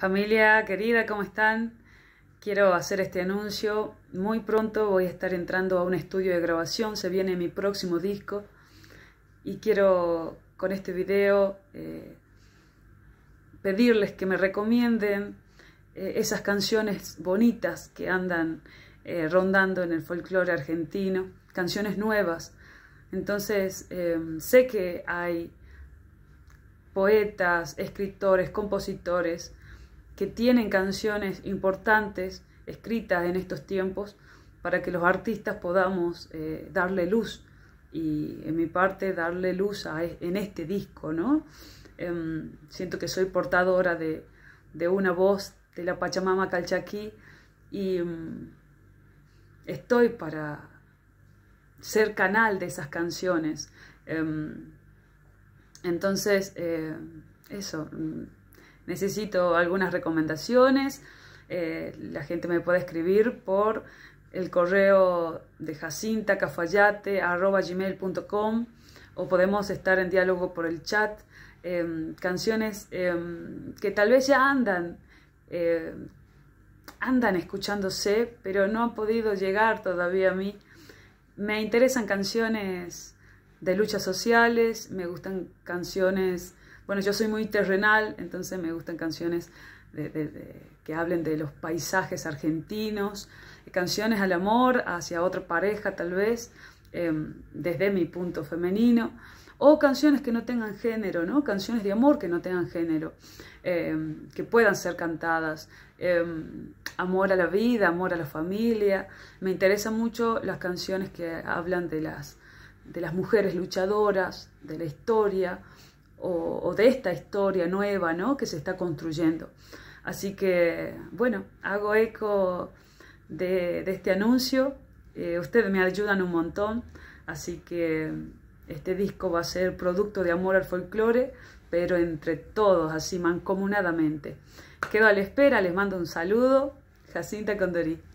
Familia querida, ¿cómo están? Quiero hacer este anuncio. Muy pronto voy a estar entrando a un estudio de grabación, se viene mi próximo disco y quiero con este video eh, pedirles que me recomienden eh, esas canciones bonitas que andan eh, rondando en el folclore argentino, canciones nuevas. Entonces em, sé que hay poetas, escritores, compositores, que tienen canciones importantes escritas en estos tiempos para que los artistas podamos eh, darle luz y en mi parte darle luz a, en este disco, ¿no? Em, siento que soy portadora de, una voz de la Pachamama Calchaquí y em, estoy para ser canal de esas canciones. Em, entonces, eh, eso mm, necesito algunas recomendaciones, eh, la gente me puede escribir por el correo de jacintacafayate.com o podemos estar en diálogo por el chat. Em, canciones em, que tal vez ya andan, eh, andan escuchándose, pero no han podido llegar todavía a mí. Me interesan canciones de luchas sociales, me gustan canciones bueno, yo soy muy terrenal, entonces me gustan canciones que hablen de los paisajes argentinos, canciones al amor hacia otra pareja tal vez, em, desde mi punto femenino, o canciones que no tengan género, ¿no? canciones de amor que no tengan género, em, que puedan ser cantadas. Em, amor a la vida, amor a la familia. Me interesan mucho las canciones que hablan de las, de las mujeres luchadoras, de la historia, o, de esta historia nueva ¿no? que se está construyendo. Así que, bueno, hago eco de, este anuncio. Eh, ustedes me ayudan un montón, así que este disco va a ser producto de amor al folclore, pero entre todos, así mancomunadamente. Quedo a la espera, les mando un saludo. Jacinta Condorí.